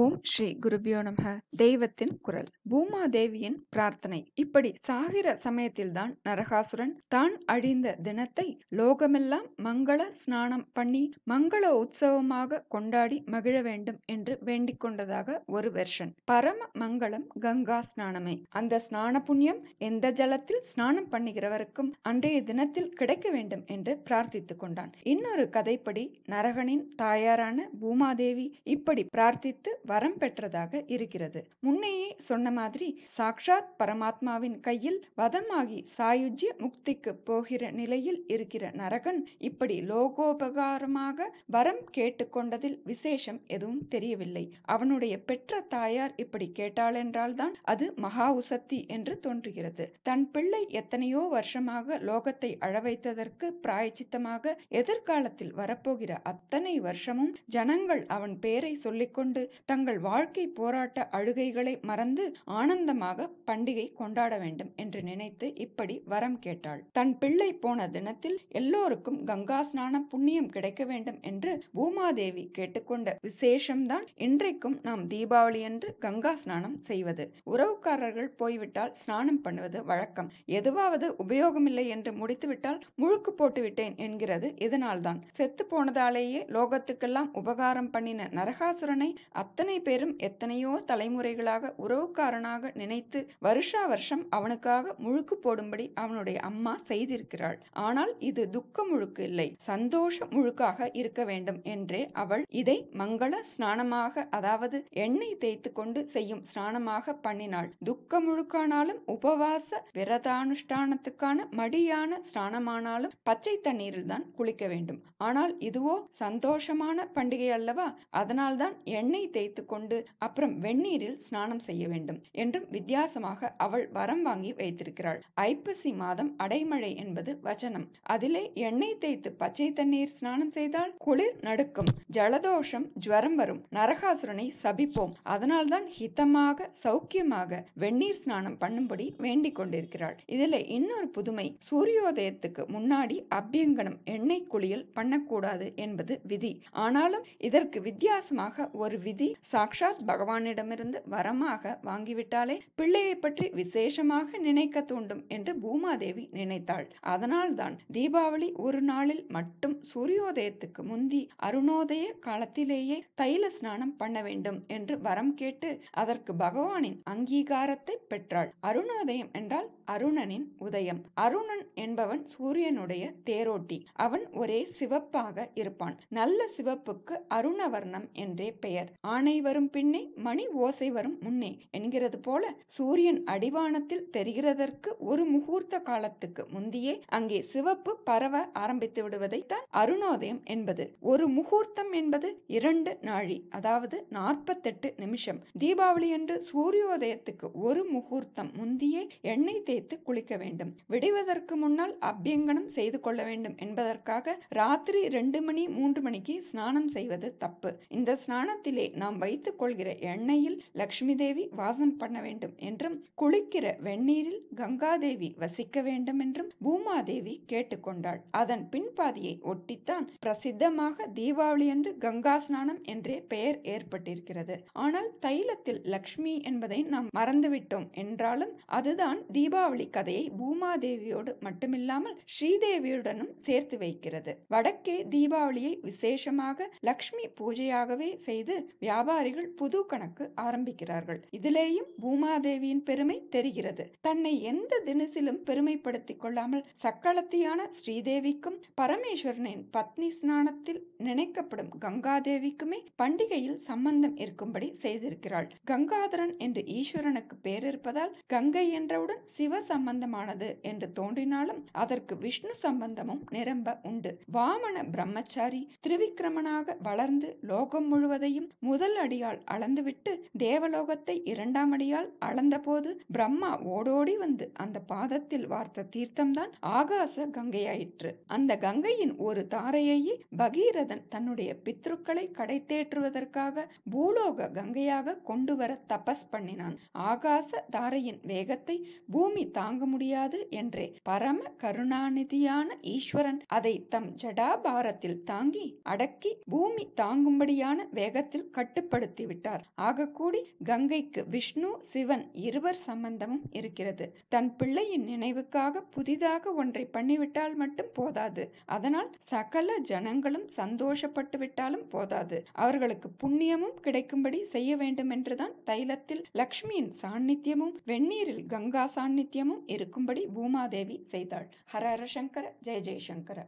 ஓம் ஸ்ரீ குருபியோ நமக தெய்வத்தின் குரல் பூமா தேவியின் பிரார்த்தனை இப்படி சாகிற சமயத்தில்தான் நரகாசுரன் தான் அழிந்த தினத்தை லோகமெல்லாம் மங்கள ஸ்நானம் பண்ணி மங்கள உற்சவமாக கொண்டாடி மகிழ வேண்டும் என்று வேண்டிக் கொண்டதாக ஒரு வெர்ஷன் பரம மங்களம் கங்கா ஸ்நானமே அந்த ஸ்நான புண்ணியம் எந்த ஜலத்தில் ஸ்நானம் பண்ணுகிறவருக்கும் அன்றைய தினத்தில் கிடைக்க வேண்டும் என்று பிரார்த்தித்துக் கொண்டான் இன்னொரு கதைப்படி நரகனின் தாயாரான பூமாதேவி இப்படி பிரார்த்தித்து வரம் பெற்றதாக இருக்கிறது முன்னையே சொன்ன மாதிரி சாக்ஷாத் பரமாத்மாவின் கையில் வதமாகி சாயுஜ்ய முக்திக்கு போகிற நிலையில் இருக்கிற நரகன் இப்படி லோகோபகாரமாக வரம் கேட்டுக்கொண்டதில் விசேஷம் எதுவும் தெரியவில்லை அவனுடைய பெற்ற தாயார் இப்படி கேட்டாளென்றால்தான் அது மகா உசத்தி என்று தோன்றுகிறது தன் பிள்ளை எத்தனையோ வருஷமாக லோகத்தை அழவைத்ததற்கு பிராயச்சித்தமாக எதிர்காலத்தில் வரப்போகிற அத்தனை வருஷமும் ஜனங்கள் அவன் பெயரை சொல்லிக்கொண்டு தங்கள் வாழ்க்கை போராட்ட அழுகைகளை மறந்து ஆனந்தமாக பண்டிகை கொண்டாட வேண்டும் என்று நினைத்து இப்படி வரம் கேட்டாள் தன் பிள்ளை போன தினத்தில் எல்லோருக்கும் கங்கா ஸ்நான புண்ணியம் கிடைக்க வேண்டும் என்று பூமாதேவி கேட்டுக்கொண்ட விசேஷம்தான் இன்றைக்கும் நாம் தீபாவளியன்று கங்கா ஸ்நானம் செய்வது உறவுக்காரர்கள் போய்விட்டால் ஸ்நானம் பண்ணுவது வழக்கம் எதுவாவது உபயோகமில்லை என்று முடித்துவிட்டால் முழுக்கு போட்டுவிட்டேன் என்கிறது இதனால்தான் செத்து போனதாலேயே லோகத்துக்கெல்லாம் உபகாரம் பண்ணின நரகாசுரனை அத்த அத்தனை பேரும் எத்தனையோ தலைமுறைகளாக உறவுக்காரனாக நினைத்து வருஷா வருஷம் அவனுக்காக முழுக்கு போடும்படி அவனுடைய அம்மா செய்திருக்கிறாள் ஆனால் இது துக்க முழுக்கு இல்லை சந்தோஷ முழுக்காக இருக்க வேண்டும் என்றே அவள் இதை மங்கள ஸ்நானமாக அதாவது எண்ணெய் தேய்த்து கொண்டு செய்யும் ஸ்நானமாக பண்ணினாள் துக்க முழுக்கானாலும் உபவாச விரதானுஷ்டானத்துக்கான மடியான ஸ்நானமானாலும் பச்சை தண்ணீரில் தான் குளிக்க வேண்டும் ஆனால் இதுவோ சந்தோஷமான பண்டிகை அல்லவா அதனால்தான் எண்ணெய் தேய்த்து வைத்துக்கொண்டு அப்புறம் வெந்நீரில் ஸ்நானம் செய்ய வேண்டும் என்றும் வித்தியாசமாக அவள் வரம் வாங்கி வைத்திருக்கிறாள் ஐப்பசி மாதம் அடைமழை என்பது வச்சனம் அதிலே எண்ணெய் தேய்த்து பச்சை தண்ணீர் ஸ்நானம் செய்தால் குளிர் நடுக்கும் ஜலதோஷம் ஜுவரம் வரும் நரகாசுரனை சபிப்போம் அதனால்தான் ஹிதமாக சௌக்கியமாக வெந்நீர் ஸ்நானம் பண்ணும்படி வேண்டிக் கொண்டிருக்கிறாள் இதுல இன்னொரு புதுமை சூரியோதயத்துக்கு முன்னாடி அபியங்கனம் எண்ணெய் குளியல் பண்ணக்கூடாது என்பது விதி ஆனாலும் இதற்கு வித்தியாசமாக ஒரு விதி சாக்ஷாத் பகவானிடமிருந்து வரமாக வாங்கிவிட்டாலே பிள்ளையை பற்றி விசேஷமாக நினைக்க தூண்டும் என்று பூமாதேவி நினைத்தாள் அதனால்தான் தீபாவளி ஒரு நாளில் மட்டும் சூரியோதயத்துக்கு முந்தி அருணோதய காலத்திலேயே தைல ஸ்நானம் பண்ண வேண்டும் என்று வரம் கேட்டு அதற்கு பகவானின் அங்கீகாரத்தை பெற்றாள் அருணோதயம் என்றால் அருணனின் உதயம் அருணன் என்பவன் சூரியனுடைய தேரோட்டி அவன் ஒரே சிவப்பாக இருப்பான் நல்ல சிவப்புக்கு அருணவர்ணம் என்றே பெயர் ஆனை யானை வரும் பின்னே மணி ஓசை வரும் முன்னே என்கிறது போல சூரியன் அடிவானத்தில் தெரிகிறதற்கு ஒரு முகூர்த்த காலத்துக்கு முந்தியே அங்கே சிவப்பு பரவ ஆரம்பித்து விடுவதைத்தான் அருணோதயம் என்பது ஒரு முகூர்த்தம் என்பது இரண்டு நாழி அதாவது நாற்பத்தெட்டு நிமிஷம் தீபாவளி அன்று சூரியோதயத்துக்கு ஒரு முகூர்த்தம் முந்தியே எண்ணெய் தேய்த்து குளிக்க வேண்டும் விடுவதற்கு முன்னால் அபியங்கனம் செய்து கொள்ள வேண்டும் என்பதற்காக ராத்திரி இரண்டு மணி மூன்று மணிக்கு ஸ்நானம் செய்வது தப்பு இந்த ஸ்நானத்திலே நாம் கொள்கிற எண்ணெயில் லக்ஷ்மி தேவி வாசம் பண்ண வேண்டும் என்றும் குளிக்கிற வெந்நீரில் கங்காதேவி வசிக்க வேண்டும் என்றும் பூமாதேவி கேட்டுக்கொண்டாள் அதன் பின்பாதியை ஒட்டித்தான் பிரசித்தமாக தீபாவளி என்று கங்கா ஸ்நானம் என்றே பெயர் ஏற்பட்டிருக்கிறது ஆனால் தைலத்தில் லக்ஷ்மி என்பதை நாம் மறந்துவிட்டோம் என்றாலும் அதுதான் தீபாவளி கதையை பூமாதேவியோடு மட்டுமில்லாமல் ஸ்ரீதேவியுடனும் சேர்த்து வைக்கிறது வடக்கே தீபாவளியை விசேஷமாக லக்ஷ்மி பூஜையாகவே செய்து வியா வியாபாரிகள் புது கணக்கு ஆரம்பிக்கிறார்கள் இதிலேயும் பூமாதேவியின் பெருமை தெரிகிறது தன்னை எந்த தினசிலும் பெருமைப்படுத்திக் கொள்ளாமல் சக்களத்தியான ஸ்ரீதேவிக்கும் பரமேஸ்வரனின் பத்னி ஸ்நானத்தில் நினைக்கப்படும் கங்காதேவிக்குமே பண்டிகையில் சம்பந்தம் இருக்கும்படி செய்திருக்கிறாள் கங்காதரன் என்று ஈஸ்வரனுக்கு பேர் இருப்பதால் கங்கை என்றவுடன் சிவ சம்பந்தமானது என்று தோன்றினாலும் அதற்கு விஷ்ணு சம்பந்தமும் நிரம்ப உண்டு வாமன பிரம்மச்சாரி திருவிக்கிரமனாக வளர்ந்து லோகம் முழுவதையும் முதல் முதல் அடியால் அளந்துவிட்டு தேவலோகத்தை இரண்டாம் அடியால் அளந்தபோது பிரம்மா ஓடோடி வந்து அந்த பாதத்தில் வார்த்த தீர்த்தம்தான் ஆகாச கங்கையாயிற்று அந்த கங்கையின் ஒரு தாரையையே பகீரதன் தன்னுடைய பித்ருக்களை கடைத்தேற்றுவதற்காக பூலோக கங்கையாக கொண்டு வர தபஸ் பண்ணினான் ஆகாச தாரையின் வேகத்தை பூமி தாங்க முடியாது என்றே பரம கருணாநிதியான ஈஸ்வரன் அதை தம் ஜடாபாரத்தில் தாங்கி அடக்கி பூமி தாங்கும்படியான வேகத்தில் கட்டு கட்டுப்படுத்திவிட்டார் ஆகக்கூடி கங்கைக்கு விஷ்ணு சிவன் இருவர் சம்பந்தமும் இருக்கிறது தன் பிள்ளையின் நினைவுக்காக புதிதாக ஒன்றை பண்ணிவிட்டால் மட்டும் போதாது அதனால் சகல ஜனங்களும் சந்தோஷப்பட்டு விட்டாலும் போதாது அவர்களுக்கு புண்ணியமும் கிடைக்கும்படி செய்ய வேண்டும் என்றுதான் தைலத்தில் லக்ஷ்மியின் சாநித்தியமும் வெந்நீரில் கங்கா சாநித்தியமும் இருக்கும்படி பூமாதேவி செய்தாள் ஹர ஹர சங்கர ஜெய ஜெயசங்கர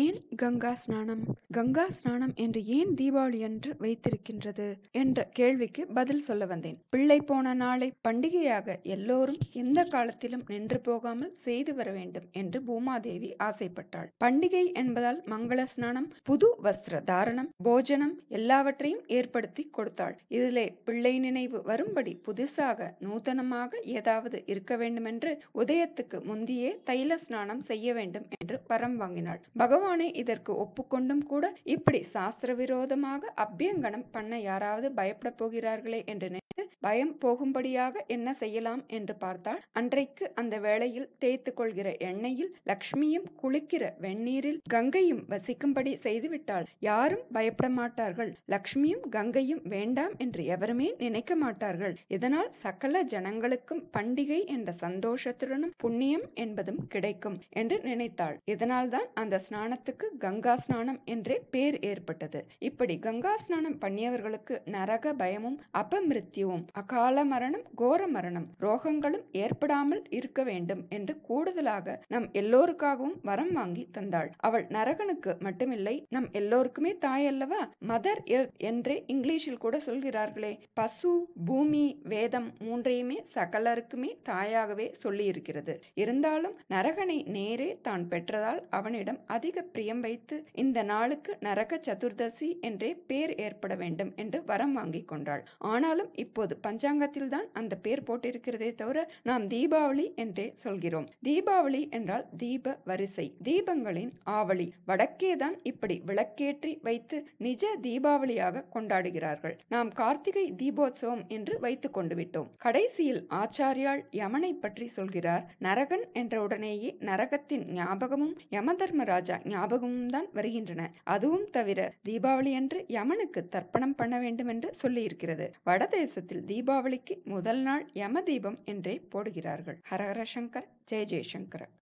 ஏன் கங்கா ஸ்நானம் கங்கா ஸ்நானம் என்று ஏன் தீபாவளி என்று வைத்திருக்கின்றது என்ற கேள்விக்கு பதில் சொல்ல வந்தேன் பிள்ளை போன நாளை பண்டிகையாக எல்லோரும் எந்த காலத்திலும் நின்று போகாமல் செய்து வர வேண்டும் என்று பூமாதேவி ஆசைப்பட்டாள் பண்டிகை என்பதால் மங்கள ஸ்நானம் புது வஸ்திர தாரணம் போஜனம் எல்லாவற்றையும் ஏற்படுத்தி கொடுத்தாள் இதிலே பிள்ளை நினைவு வரும்படி புதுசாக நூதனமாக ஏதாவது இருக்க வேண்டுமென்று உதயத்துக்கு முந்தியே தைல ஸ்நானம் செய்ய வேண்டும் என்று வரம் வாங்கினாள் பகவானே இதற்கு ஒப்புக்கொண்டும் கூட இப்படி சாஸ்திர விரோதமாக அபியங்கனம் பண்ண யாராவது பயப்பட போகிறார்களே என்று நினைத்து பயம் போகும்படியாக என்ன செய்யலாம் என்று பார்த்தால் அன்றைக்கு அந்த வேளையில் தேய்த்து கொள்கிற எண்ணெயில் லக்ஷ்மியும் குளிக்கிற வெந்நீரில் கங்கையும் வசிக்கும்படி செய்துவிட்டால் யாரும் பயப்பட மாட்டார்கள் லக்ஷ்மியும் கங்கையும் வேண்டாம் என்று எவருமே நினைக்க மாட்டார்கள் இதனால் சகல ஜனங்களுக்கும் பண்டிகை என்ற சந்தோஷத்துடனும் புண்ணியம் என்பதும் கிடைக்கும் என்று நினைத்தாள் இதனால்தான் அந்த ஸ்நான ஸ்நானத்துக்கு கங்கா ஸ்நானம் என்றே பேர் ஏற்பட்டது இப்படி கங்கா ஸ்நானம் பண்ணியவர்களுக்கு நரக பயமும் அபமிருத்தியும் அகால மரணம் கோர மரணம் ரோகங்களும் ஏற்படாமல் இருக்க வேண்டும் என்று கூடுதலாக நம் எல்லோருக்காகவும் வரம் வாங்கி தந்தாள் அவள் நரகனுக்கு மட்டுமில்லை நம் எல்லோருக்குமே தாய் அல்லவா மதர் என்றே இங்கிலீஷில் கூட சொல்கிறார்களே பசு பூமி வேதம் மூன்றையுமே சகலருக்குமே தாயாகவே சொல்லியிருக்கிறது இருந்தாலும் நரகனை நேரே தான் பெற்றதால் அவனிடம் அதிக அதிக பிரியம் வைத்து இந்த நாளுக்கு நரக சதுர்தசி என்றே பேர் ஏற்பட வேண்டும் என்று வரம் வாங்கி கொண்டாள் ஆனாலும் இப்போது பஞ்சாங்கத்தில் தான் அந்த பேர் போட்டிருக்கிறதே தவிர நாம் தீபாவளி என்றே சொல்கிறோம் தீபாவளி என்றால் தீப வரிசை தீபங்களின் ஆவளி வடக்கேதான் இப்படி விளக்கேற்றி வைத்து நிஜ தீபாவளியாக கொண்டாடுகிறார்கள் நாம் கார்த்திகை தீபோத்சவம் என்று வைத்து கொண்டு விட்டோம் கடைசியில் ஆச்சாரியால் யமனை பற்றி சொல்கிறார் நரகன் என்றவுடனேயே நரகத்தின் ஞாபகமும் யமதர்மராஜா ஞாபகமும் தான் வருகின்றன அதுவும் தவிர தீபாவளி அன்று யமனுக்கு தர்ப்பணம் பண்ண வேண்டும் என்று சொல்லியிருக்கிறது வடதேசத்தில் தீபாவளிக்கு முதல் நாள் யம தீபம் என்றே போடுகிறார்கள் ஹரஹர சங்கர் ஜெய ஜெயசங்கர